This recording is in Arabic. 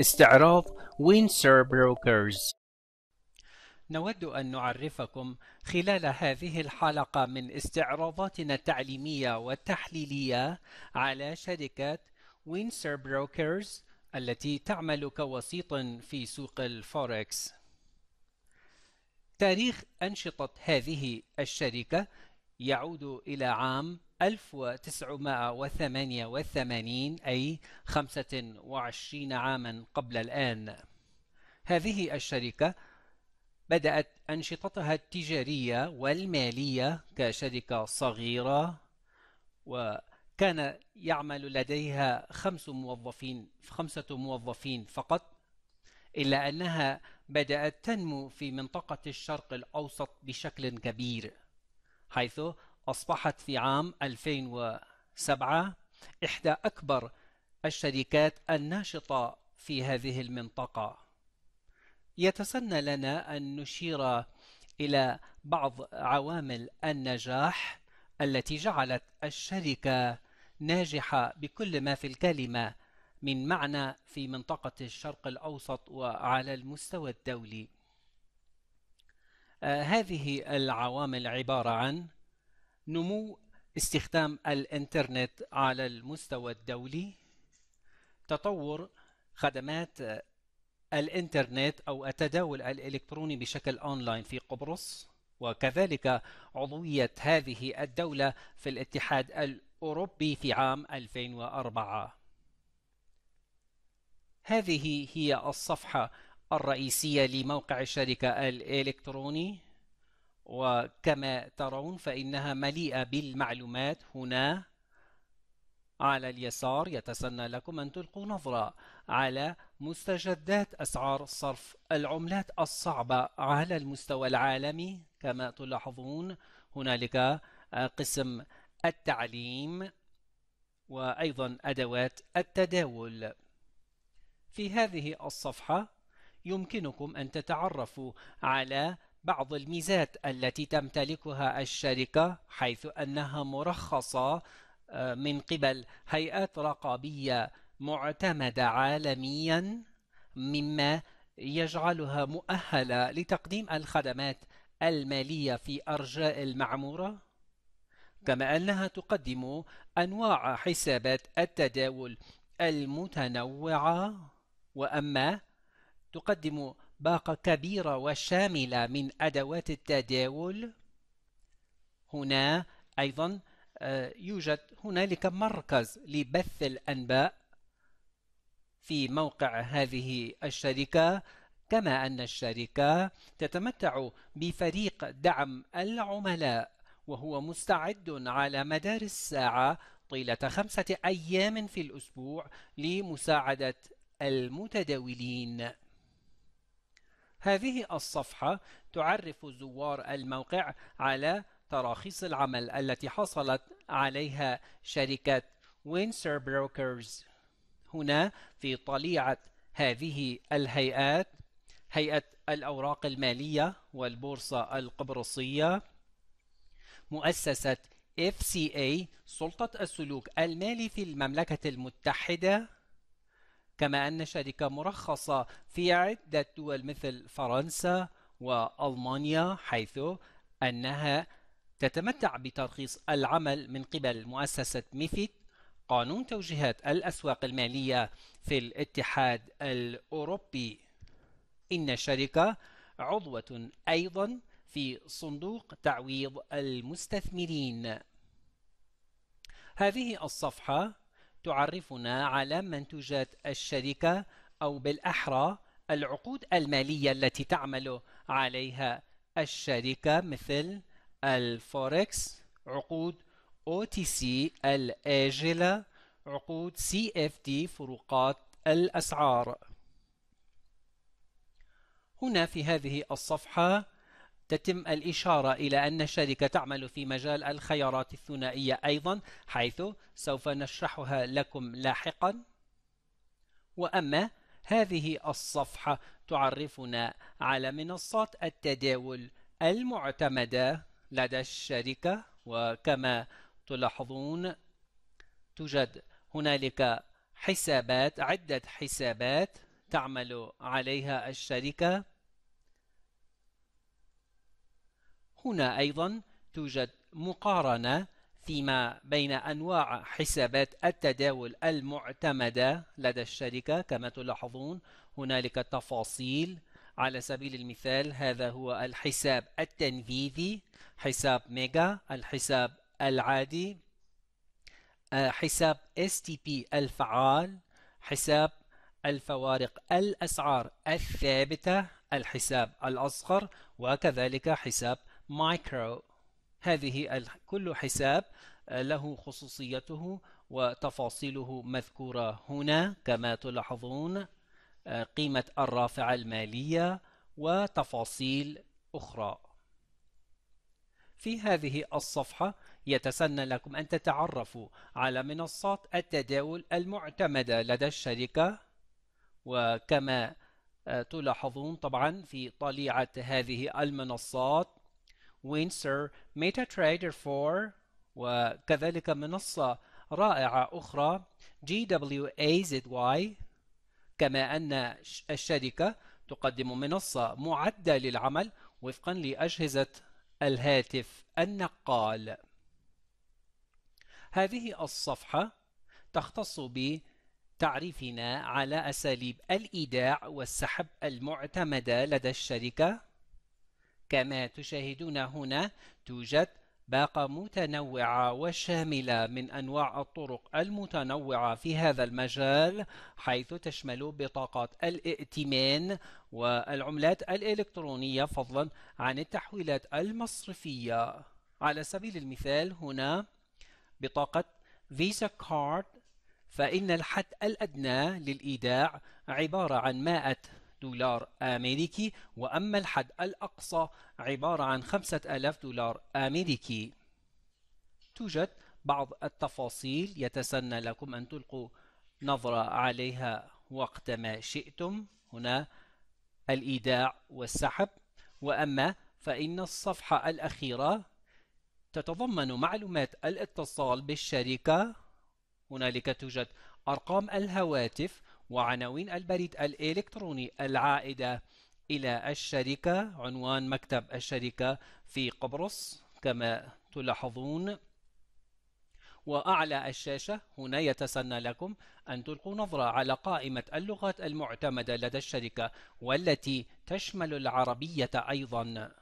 استعراض وينسر بروكرز نود أن نعرفكم خلال هذه الحلقة من استعراضاتنا التعليمية والتحليلية على شركة وينسر بروكرز التي تعمل كوسيط في سوق الفوركس. تاريخ أنشطة هذه الشركة يعود إلى عام 1988 أي 25 عاما قبل الآن هذه الشركة بدأت أنشطتها التجارية والمالية كشركة صغيرة وكان يعمل لديها خمس موظفين خمسة موظفين فقط إلا أنها بدأت تنمو في منطقة الشرق الأوسط بشكل كبير حيث أصبحت في عام 2007 إحدى أكبر الشركات الناشطة في هذه المنطقة. يتسنى لنا أن نشير إلى بعض عوامل النجاح التي جعلت الشركة ناجحة بكل ما في الكلمة من معنى في منطقة الشرق الأوسط وعلى المستوى الدولي. آه، هذه العوامل عبارة عن نمو استخدام الإنترنت على المستوى الدولي تطور خدمات الإنترنت أو التداول الإلكتروني بشكل أونلاين في قبرص وكذلك عضوية هذه الدولة في الاتحاد الأوروبي في عام 2004 هذه هي الصفحة الرئيسية لموقع الشركة الإلكتروني وكما ترون فإنها مليئة بالمعلومات هنا على اليسار يتسنى لكم أن تلقوا نظرة على مستجدات أسعار صرف العملات الصعبة على المستوى العالمي كما تلاحظون هنالك قسم التعليم وأيضا أدوات التداول في هذه الصفحة يمكنكم أن تتعرفوا على بعض الميزات التي تمتلكها الشركة حيث أنها مرخصة آه، من قبل هيئات رقابية معتمدة عالميا مما يجعلها مؤهلة لتقديم الخدمات المالية في أرجاء المعمورة كما أنها تقدم أنواع حسابات التداول المتنوعة وأما تقدم باقة كبيرة وشاملة من أدوات التداول هنا أيضا آه، يوجد هنالك مركز لبث الأنباء في موقع هذه الشركة كما أن الشركة تتمتع بفريق دعم العملاء وهو مستعد على مدار الساعة طيلة خمسة أيام في الأسبوع لمساعدة المتداولين هذه الصفحة تعرف زوار الموقع على تراخيص العمل التي حصلت عليها شركة وينسر بروكرز هنا في طليعة هذه الهيئات هيئة الأوراق المالية والبورصة القبرصية مؤسسة FCA سلطة السلوك المالي في المملكة المتحدة كما أن الشركة مرخصة في عدة دول مثل فرنسا وألمانيا حيث أنها تتمتع بترخيص العمل من قبل مؤسسة ميفيت قانون توجيهات الأسواق المالية في الاتحاد الأوروبي إن الشركة عضوة أيضا في صندوق تعويض المستثمرين هذه الصفحة تعرفنا على منتوجات الشركة أو بالأحرى العقود المالية التي تعمل عليها الشركة مثل الفوركس عقود OTC الآجلة عقود CFD فروقات الأسعار هنا في هذه الصفحة تتم الإشارة إلى أن الشركة تعمل في مجال الخيارات الثنائية أيضا حيث سوف نشرحها لكم لاحقا وأما هذه الصفحة تعرفنا على منصات التداول المعتمدة لدى الشركة وكما تلاحظون توجد هنالك حسابات عدة حسابات تعمل عليها الشركة هنا أيضا توجد مقارنة فيما بين أنواع حسابات التداول المعتمدة لدى الشركة كما تلاحظون هنالك تفاصيل على سبيل المثال هذا هو الحساب التنفيذي حساب ميجا الحساب العادي آه، حساب STP الفعال حساب الفوارق الأسعار الثابتة الحساب الأصغر وكذلك حساب مايكرو هذه كل حساب آه، له خصوصيته وتفاصيله مذكورة هنا كما تلاحظون آه، قيمة الرافعة المالية وتفاصيل أخرى في هذه الصفحة يتسنى لكم أن تتعرفوا على منصات التداول المعتمدة لدى الشركة وكما آه، تلاحظون طبعا في طليعة هذه المنصات وينسر ميتا تريدر 4 وكذلك منصة رائعة أخرى GWAZY كما أن الشركة تقدم منصة معدة للعمل وفقا لأجهزة الهاتف النقال هذه الصفحة تختص بتعريفنا على أساليب الإيداع والسحب المعتمدة لدى الشركة كما تشاهدون هنا توجد باقة متنوعة وشاملة من أنواع الطرق المتنوعة في هذا المجال حيث تشمل بطاقات الائتمان والعملات الإلكترونية فضلا عن التحويلات المصرفية على سبيل المثال هنا بطاقة فيزا كارد فإن الحد الأدنى للإيداع عبارة عن 100 دولار أمريكي وأما الحد الأقصى عبارة عن 5000 دولار أمريكي توجد بعض التفاصيل يتسنى لكم أن تلقوا نظرة عليها وقت ما شئتم هنا الإيداع والسحب وأما فإن الصفحة الأخيرة تتضمن معلومات الاتصال بالشركة هنالك توجد أرقام الهواتف وعناوين البريد الإلكتروني العائدة إلى الشركة عنوان مكتب الشركة في قبرص كما تلاحظون وأعلى الشاشة هنا يتسنى لكم أن تلقوا نظرة على قائمة اللغات المعتمدة لدى الشركة والتي تشمل العربية أيضاً